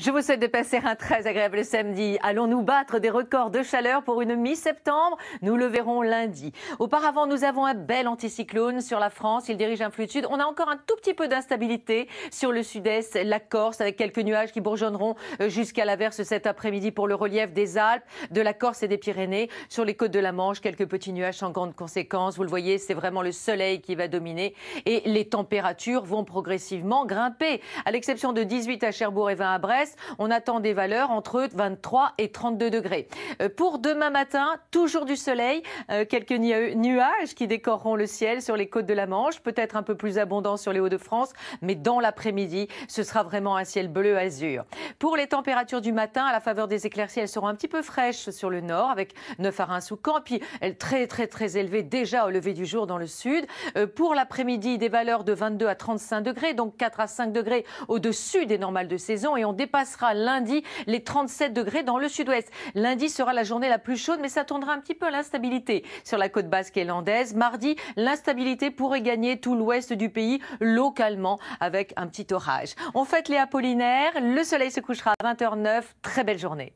Je vous souhaite de passer un très agréable samedi. Allons nous battre des records de chaleur pour une mi-septembre Nous le verrons lundi. Auparavant, nous avons un bel anticyclone sur la France. Il dirige un flux de sud. On a encore un tout petit peu d'instabilité sur le sud-est, la Corse, avec quelques nuages qui bourgeonneront euh, jusqu'à l'averse cet après-midi pour le relief des Alpes, de la Corse et des Pyrénées. Sur les côtes de la Manche, quelques petits nuages sans grande conséquence. Vous le voyez, c'est vraiment le soleil qui va dominer et les températures vont progressivement grimper, à l'exception de 18 à Cherbourg et 20 à Brest on attend des valeurs entre 23 et 32 degrés. Euh, pour demain matin, toujours du soleil, euh, quelques nuages qui décoreront le ciel sur les côtes de la Manche, peut-être un peu plus abondants sur les Hauts-de-France, mais dans l'après-midi, ce sera vraiment un ciel bleu azur. Pour les températures du matin, à la faveur des éclaircies, elles seront un petit peu fraîches sur le nord, avec 9 à 1 sous camp puis très très très élevées déjà au lever du jour dans le sud. Euh, pour l'après-midi, des valeurs de 22 à 35 degrés, donc 4 à 5 degrés au-dessus des normales de saison, et on dépasse Passera lundi les 37 degrés dans le sud-ouest. Lundi sera la journée la plus chaude, mais ça tournera un petit peu à l'instabilité sur la côte basque et landaise. Mardi, l'instabilité pourrait gagner tout l'ouest du pays localement avec un petit orage. On fête les Apollinaires. Le soleil se couchera à 20h09. Très belle journée.